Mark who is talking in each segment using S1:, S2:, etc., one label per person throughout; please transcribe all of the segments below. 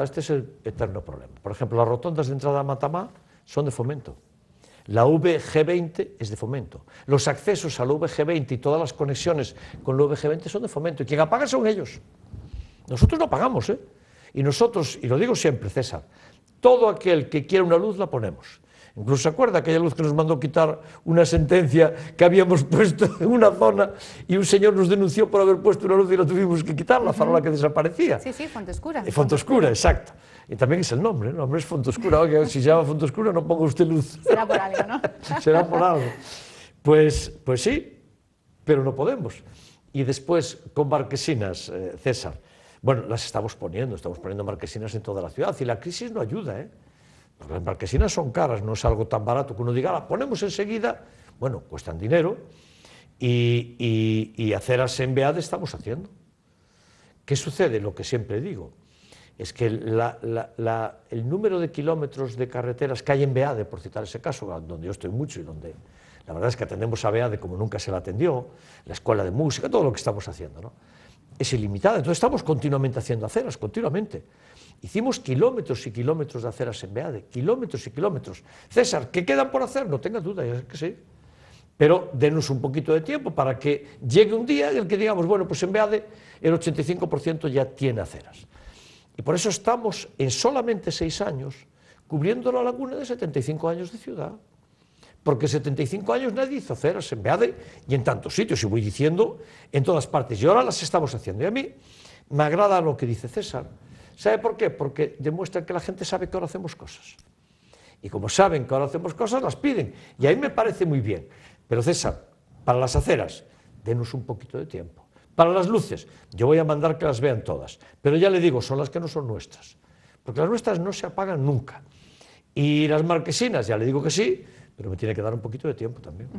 S1: este es el eterno problema. Por ejemplo, las rotondas de entrada a Matamá son de fomento. La VG20 es de fomento. Los accesos a la VG20 y todas las conexiones con la VG20 son de fomento. Y quien apaga son ellos. Nosotros no pagamos, ¿eh? Y nosotros, y lo digo siempre, César, todo aquel que quiere una luz la ponemos. Incluso se acuerda aquella luz que nos mandó quitar una sentencia que habíamos puesto en una zona y un señor nos denunció por haber puesto una luz y la tuvimos que quitar, la farola que desaparecía. Sí,
S2: sí, eh, Fontoscura. Fontoscura,
S1: exacto. Y también es el nombre, el nombre es Fontoscura. si se llama Fontoscura no ponga usted luz.
S2: Será por algo, ¿no?
S1: Será por algo. Pues, pues sí, pero no podemos. Y después con marquesinas, eh, César. Bueno, las estamos poniendo, estamos poniendo marquesinas en toda la ciudad y la crisis no ayuda, ¿eh? las marquesinas son caras, no es algo tan barato que uno diga, ah, la ponemos enseguida. Bueno, cuestan dinero y, y, aceras en BEAD estamos haciendo. ¿Qué sucede? Lo que siempre digo es que el número de kilómetros de carreteras que hay en BEADE, por citar ese caso, donde yo estoy mucho y donde la verdad es que atendemos a BEADE como nunca se la atendió, la escuela de música, todo lo que estamos haciendo, ¿no? es ilimitada. Entonces estamos continuamente haciendo aceras, continuamente. Hicimos kilómetros y kilómetros de aceras en Beade, kilómetros y kilómetros. César, ¿qué quedan por hacer? No tenga duda, ya sé que sí. Pero denos un poquito de tiempo para que llegue un día en el que digamos, bueno, pues en Beade el 85% ya tiene aceras. Y por eso estamos en solamente seis años cubriendo la laguna de 75 años de ciudad. Porque 75 años nadie hizo aceras en Beade y en tantos sitios, y voy diciendo, en todas partes. Y ahora las estamos haciendo. Y a mí me agrada lo que dice César ¿Sabe por qué? Porque demuestran que la gente sabe que ahora hacemos cosas. Y como saben que ahora hacemos cosas, las piden. Y ahí me parece muy bien. Pero César, para las aceras, denos un poquito de tiempo. Para las luces, yo voy a mandar que las vean todas. Pero ya le digo, son las que no son nuestras. Porque las nuestras no se apagan nunca. Y las marquesinas, ya le digo que sí, pero me tiene que dar un poquito de tiempo también.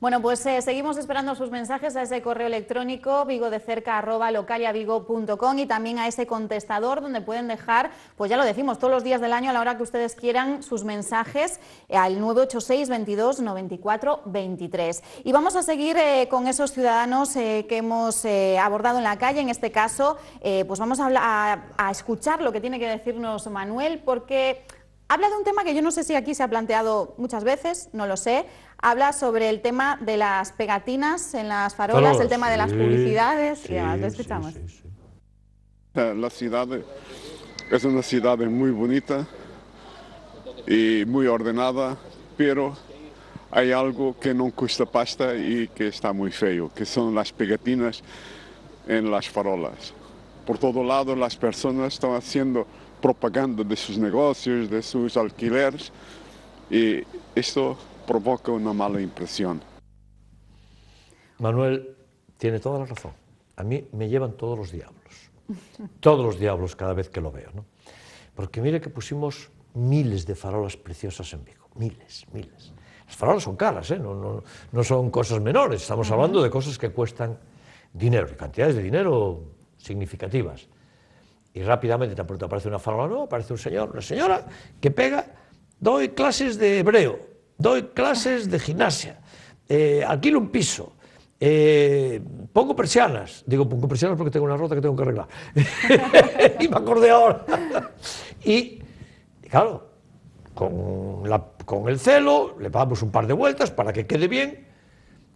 S2: Bueno, pues eh, seguimos esperando sus mensajes a ese correo electrónico vigodecerca.localiavigo.com y también a ese contestador donde pueden dejar, pues ya lo decimos, todos los días del año a la hora que ustedes quieran sus mensajes eh, al 986 22 94 23. Y vamos a seguir eh, con esos ciudadanos que hemos abordado en la calle. En este caso, pues vamos a, a escuchar lo que tiene que decirnos Manuel porque... Habla de un tema que yo no sé si aquí se ha planteado muchas veces, no lo sé. Habla sobre el tema de las pegatinas en las farolas, el tema de las publicidades sí, y demás. Lo escuchamos.
S1: la ciudad es una ciudad muy bonita y muy ordenada, pero hay algo que no cuesta pasta y que está muy feo, que son las pegatinas en las farolas. Por todo lado las personas están haciendo propaganda de sus negocios, de sus alquileres, y esto provoca una mala impresión. Manuel tiene toda la razón. A mí me llevan todos los diablos. Todos los diablos cada vez que lo veo. Porque mire que pusimos miles de farolas preciosas en Vigo. Miles, miles. Las farolas son caras, ¿eh? no, no son cosas menores. Estamos hablando de cosas que cuestan dinero, cantidades de dinero significativas. Y rápidamente, de pronto aparece una farola nueva, aparece un señor, una señora, que pega, doy clases de hebreo, doy clases de gimnasia, eh, alquilo un piso, eh, pongo persianas, digo pongo persianas porque tengo una rota que tengo que arreglar. y me acordé ahora. y claro, con, con el celo le damos un par de vueltas para que quede bien.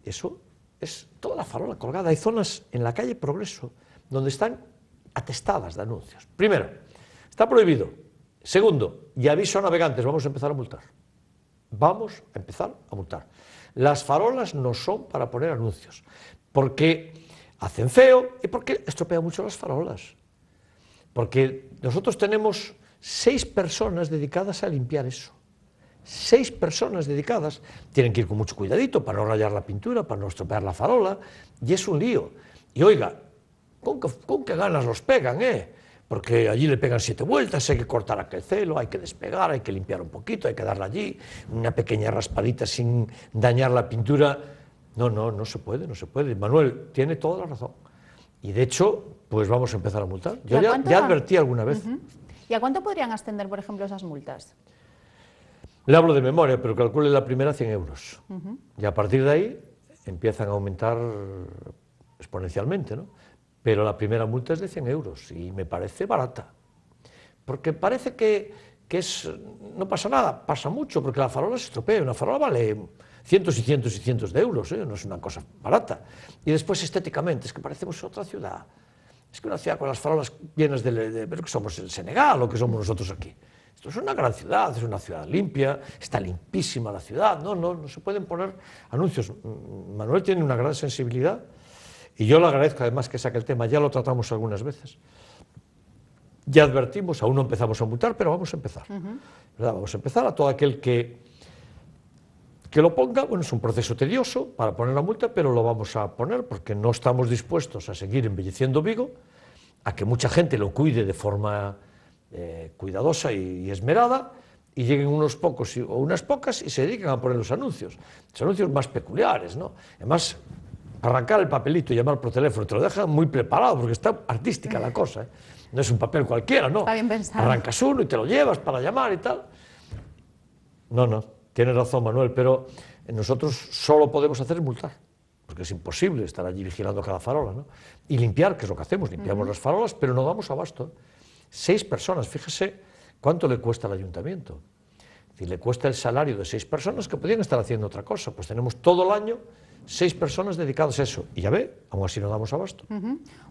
S1: Eso es toda la farola colgada. Hay zonas en la calle Progreso donde están atestadas de anuncios. Primero, está prohibido. Segundo, y aviso a navegantes, vamos a empezar a multar. Vamos a empezar a multar. Las farolas no son para poner anuncios, porque hacen feo y porque estropean mucho las farolas. Porque nosotros tenemos seis personas dedicadas a limpiar eso. Seis personas dedicadas tienen que ir con mucho cuidadito para no rayar la pintura, para no estropear la farola, y es un lío. Y oiga, con qué ganas los pegan, ¿eh? porque allí le pegan siete vueltas, hay que cortar aquel celo, hay que despegar, hay que limpiar un poquito, hay que darle allí una pequeña raspadita sin dañar la pintura. No, no, no se puede, no se puede. Manuel tiene toda la razón. Y de hecho, pues vamos a empezar a multar. Yo ya, advertí alguna vez.
S2: ¿Y a cuánto podrían ascender, por ejemplo, esas multas?
S1: Le hablo de memoria, pero calcule la primera 100 euros. Y a partir de ahí empiezan a aumentar exponencialmente, ¿no? pero la primera multa es de 100 euros y me parece barata. Porque parece que, no pasa nada, pasa mucho, porque la farola se estropea, una farola vale cientos y cientos y cientos de euros, ¿eh? no es una cosa barata. Y después estéticamente, es que parecemos otra ciudad. Es que una ciudad con las farolas llenas de... de pero que somos el Senegal o que somos nosotros aquí. Esto es una gran ciudad, es una ciudad limpia, está limpísima la ciudad, no, no, no se pueden poner anuncios. Manuel tiene una gran sensibilidad y yo le agradezco además que saque el tema, ya lo tratamos algunas veces. Ya advertimos, aún no empezamos a multar, pero vamos a empezar. Vamos a empezar a todo aquel que, que lo ponga. Bueno, es un proceso tedioso para poner la multa, pero lo vamos a poner porque no estamos dispuestos a seguir embelleciendo Vigo, a que mucha gente lo cuide de forma eh, cuidadosa y, esmerada y lleguen unos pocos o unas pocas y se dediquen a poner los anuncios, los anuncios más peculiares, ¿no? Además, arrancar el papelito y llamar por teléfono, te lo deja muy preparado porque está artística la cosa. ¿eh? No es un papel cualquiera, ¿no? Arrancas uno y te lo llevas para llamar y tal. No, no, tiene razón Manuel, pero nosotros solo podemos hacer multar, porque es imposible estar allí vigilando cada farola, ¿no? Y limpiar, que es lo que hacemos, limpiamos las farolas, pero no damos abasto. Seis personas, fíjese cuánto le cuesta al ayuntamiento. si le cuesta el salario de seis personas que podrían estar haciendo otra cosa, pues tenemos todo el año seis personas dedicadas a eso. Y ya ve, aún así no damos abasto.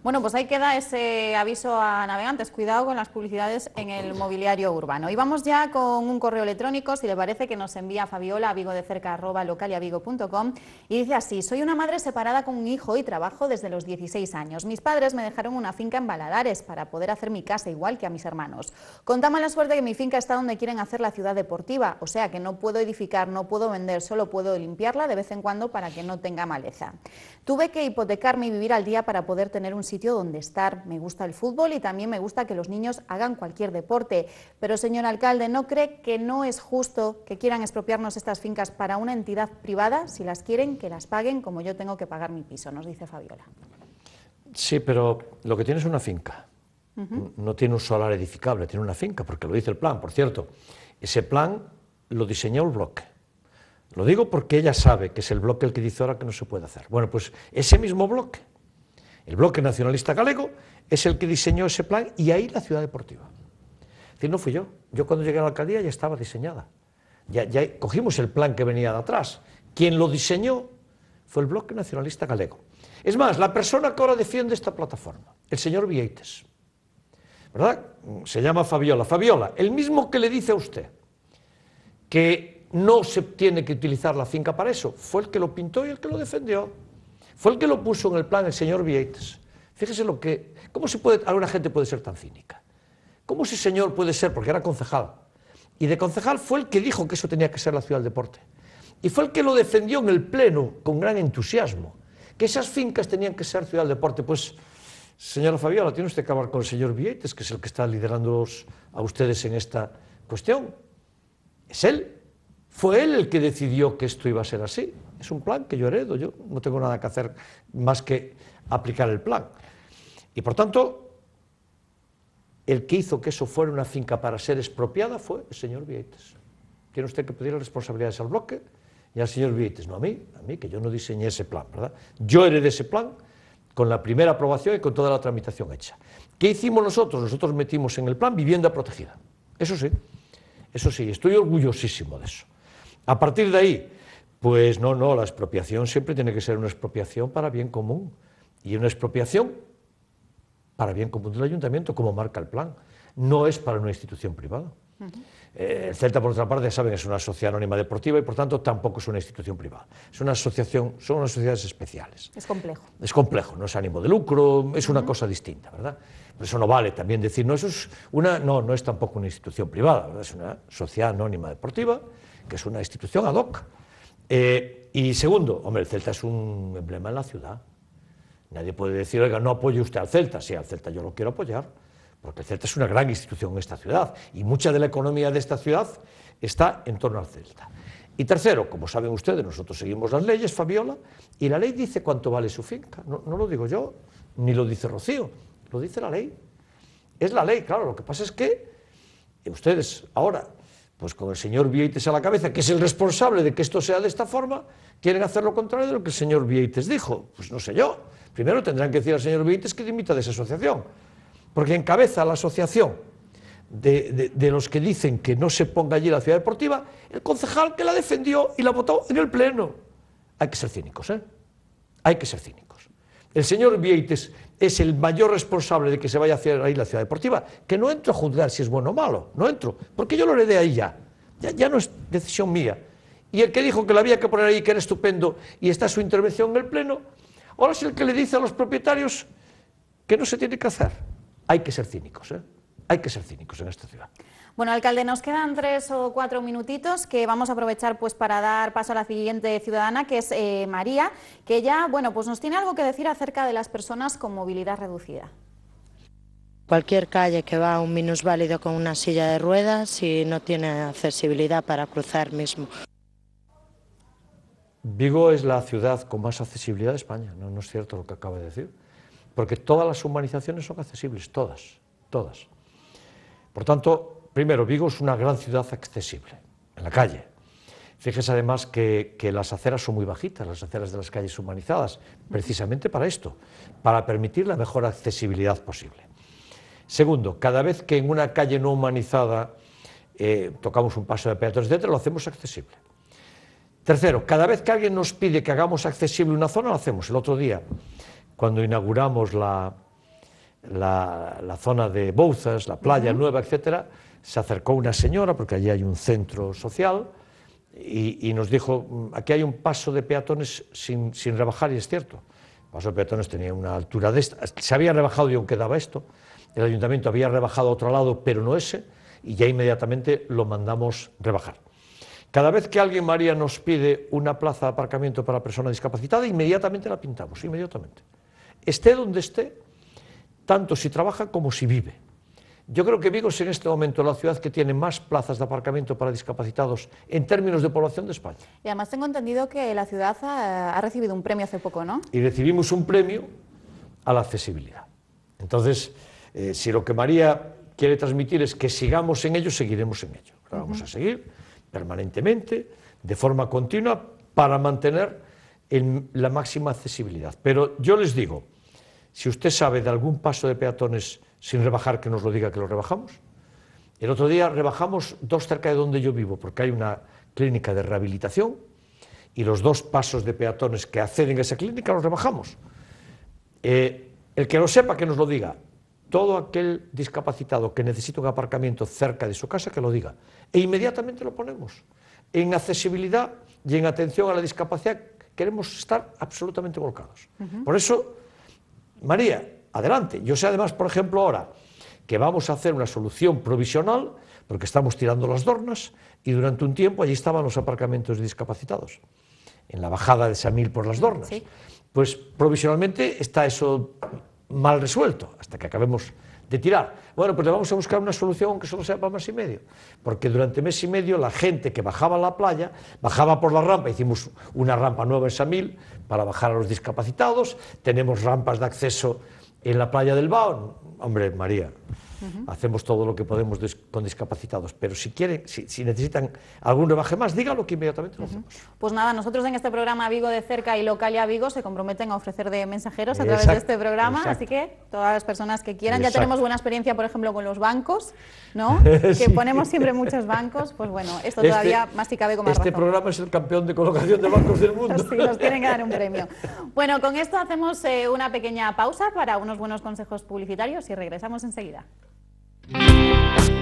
S2: Bueno, pues ahí queda ese aviso a navegantes. Cuidado con las publicidades en el mobiliario urbano. Y vamos ya con un correo electrónico, si le parece, que nos envía Fabiola a vigo de cerca arroba local y, y dice así, soy una madre separada con un hijo y trabajo desde los 16 años. Mis padres me dejaron una finca en Baladares para poder hacer mi casa igual que a mis hermanos. Con la mala suerte que mi finca está donde quieren hacer la ciudad deportiva, o sea que no puedo edificar, no puedo vender, solo puedo limpiarla de vez en cuando para que no tenga maleza. Tuve que hipotecarme y vivir al día para poder tener un sitio donde estar. Me gusta el fútbol y también me gusta que los niños hagan cualquier deporte. Pero, señor alcalde, ¿no cree que no es justo que quieran expropiarnos estas fincas para una entidad privada? Si las quieren, que las paguen como yo tengo que pagar mi piso, nos dice
S1: Fabiola. Sí, pero lo que tiene es una finca. No tiene un solar edificable, tiene una finca, porque lo dice el plan, por cierto. Ese plan lo diseñó el bloque. Lo digo porque ella sabe que es el bloque el que dice ahora que no se puede hacer. Bueno, pues ese mismo bloque, el bloque nacionalista galego, es el que diseñó ese plan y ahí la ciudad deportiva. Es decir, no fui yo. Yo cuando llegué a la alcaldía ya estaba diseñada. Ya, cogimos el plan que venía de atrás. Quien lo diseñó fue el bloque nacionalista galego. Es más, la persona que ahora defiende esta plataforma, el señor Vieites, ¿verdad? Se llama Fabiola. Fabiola, el mismo que le dice a usted que no se tiene que utilizar la finca para eso. Fue el que lo pintó y el que lo defendió. Fue el que lo puso en el plan el señor Vieites. Fíjese lo que... ¿Cómo se puede... Alguna gente puede ser tan cínica. ¿Cómo ese señor puede ser? Porque era concejal. Y de concejal fue el que dijo que eso tenía que ser la ciudad del deporte. Y fue el que lo defendió en el Pleno con gran entusiasmo. Que esas fincas tenían que ser ciudad del deporte. Pues, señora Fabiola, tiene usted que hablar con el señor Vieites, que es el que está liderándolos a ustedes en esta cuestión. Es él fue él el que decidió que esto iba a ser así. Es un plan que yo heredo, yo no tengo nada que hacer más que aplicar el plan. Y por tanto, el que hizo que eso fuera una finca para ser expropiada fue el señor Vieites. Tiene usted que pedir responsabilidades al bloque y al señor Vieites, no a mí, a mí, que yo no diseñé ese plan, ¿verdad? Yo heredé ese plan con la primera aprobación y con toda la tramitación hecha. ¿Qué hicimos nosotros? Nosotros metimos en el plan vivienda protegida. Eso sí, eso sí, estoy orgullosísimo de eso. A partir de ahí, pues no, no, la expropiación siempre tiene que ser una expropiación para bien común y una expropiación para bien común del ayuntamiento, como marca el plan. No es para una institución privada. Eh, el Celta, por otra parte, saben, es una sociedad anónima deportiva y, por tanto, tampoco es una institución privada. Es una asociación, son unas sociedades especiales. Es complejo. Es complejo, no es ánimo de lucro, es una cosa distinta, ¿verdad? Pero eso no vale también decir, no, no, no es tampoco una institución privada, es una sociedad anónima deportiva que es una institución ad hoc. Eh, y segundo, hombre, el Celta es un emblema en la ciudad. Nadie puede decir, oiga, no apoye usted al Celta. Sí, al Celta yo lo quiero apoyar, porque el Celta es una gran institución en esta ciudad y mucha de la economía de esta ciudad está en torno al Celta. Y tercero, como saben ustedes, nosotros seguimos las leyes, Fabiola, y la ley dice cuánto vale su finca. No, no lo digo yo, ni lo dice Rocío, lo dice la ley. Es la ley, claro, lo que pasa es que eh, ustedes ahora pues con el señor Vieites a la cabeza, que es el responsable de que esto sea de esta forma, quieren hacer lo contrario de lo que el señor Vieites dijo. Pues no sé yo. Primero tendrán que decir al señor Vieites que limita de esa asociación, porque encabeza la asociación de, de, los que dicen que no se ponga allí la ciudad deportiva, el concejal que la defendió y la votó en el Pleno. Hay que ser cínicos, ¿eh? Hay que ser cínicos. El señor Vieites es el mayor responsable de que se vaya a hacer ahí la ciudad deportiva, que no entro a juzgar si es bueno o malo, no entro, porque yo lo le dé ahí ya. ya, no es decisión mía. Y el que dijo que la había que poner ahí, que era estupendo, y está su intervención en el Pleno, ahora es el que le dice a los propietarios que no se tiene que hacer. Hay que ser cínicos, ¿eh? Hay que ser cínicos en esta ciudad.
S2: Bueno, alcalde, nos quedan tres o cuatro minutitos que vamos a aprovechar pues para dar paso a la siguiente ciudadana, que es eh, María, que ya bueno, pues nos tiene algo que decir acerca de las personas con movilidad reducida. Cualquier calle que va a un minusválido con una silla de ruedas y no tiene accesibilidad para cruzar mismo.
S1: Vigo es la ciudad con más accesibilidad de España, no, es cierto lo que acaba de decir, porque todas las humanizaciones son accesibles, todas, todas. Por tanto, Primero, Vigo es una gran ciudad accesible, en la calle. Fíjese además que, las aceras son muy bajitas, las aceras de las calles humanizadas, precisamente para esto, para permitir la mejor accesibilidad posible. Segundo, cada vez que en una calle no humanizada eh, tocamos un paso de peatones, etc., lo hacemos accesible. Tercero, cada vez que alguien nos pide que hagamos accesible una zona, lo hacemos. El otro día, cuando inauguramos la, zona de Bouzas, la playa nueva, etcétera, se acercó una señora, porque allí hay un centro social, y, nos dijo, mm, aquí hay un paso de peatones sin, rebajar, y es cierto. El paso de peatones tenía una altura de esta, se había rebajado y aún quedaba esto. El ayuntamiento había rebajado a otro lado, pero no ese, y ya inmediatamente lo mandamos rebajar. Cada vez que alguien, María, nos pide una plaza de aparcamiento para persona discapacitada, inmediatamente la pintamos, inmediatamente. Esté donde esté, tanto si trabaja como si vive. Yo creo que Vigo es en este momento la ciudad que tiene más plazas de aparcamiento para discapacitados en términos de población de España.
S2: Y además tengo entendido que la ciudad eh, ha, recibido un premio hace poco, ¿no?
S1: Y recibimos un premio a la accesibilidad. Entonces, eh, si lo que María quiere transmitir es que sigamos en ello, seguiremos en ello. vamos a seguir permanentemente, de forma continua, para mantener la máxima accesibilidad. Pero yo les digo, si usted sabe de algún paso de peatones sin rebajar, que nos lo diga que lo rebajamos. El otro día rebajamos dos cerca de donde yo vivo, porque hay una clínica de rehabilitación y los dos pasos de peatones que acceden a esa clínica los rebajamos. Eh, el que lo sepa, que nos lo diga. Todo aquel discapacitado que necesita un aparcamiento cerca de su casa, que lo diga. E inmediatamente lo ponemos. En accesibilidad y en atención a la discapacidad queremos estar absolutamente volcados. Por eso, María, adelante. Yo sé además, por ejemplo, ahora que vamos a hacer una solución provisional, porque estamos tirando las dornas, y durante un tiempo allí estaban los aparcamientos discapacitados, en la bajada de Samil por las dornas. Pues provisionalmente está eso mal resuelto, hasta que acabemos de tirar. Bueno, pues le vamos a buscar una solución que solo sea para mes y medio. Porque durante mes y medio la gente que bajaba a la playa, bajaba por la rampa, hicimos una rampa nueva en Samil para bajar a los discapacitados, tenemos rampas de acceso en la playa del Baón, Hombre, María, Hacemos todo lo que podemos con discapacitados, pero si quieren, si, necesitan algún rebaje más, dígalo que inmediatamente lo hacemos.
S2: Pues nada, nosotros en este programa Vigo de Cerca y Local Localia Vigo se comprometen a ofrecer de mensajeros a través de este programa, así que todas las personas que quieran, ya tenemos buena experiencia, por ejemplo, con los bancos, ¿no? Que ponemos siempre muchos bancos, pues bueno, esto este todavía más si cabe con más Este
S1: programa es el campeón de colocación de bancos del mundo. sí, nos tienen que dar un
S2: premio. Bueno, con esto hacemos eh, una pequeña pausa para unos buenos consejos publicitarios y regresamos enseguida. Thank you.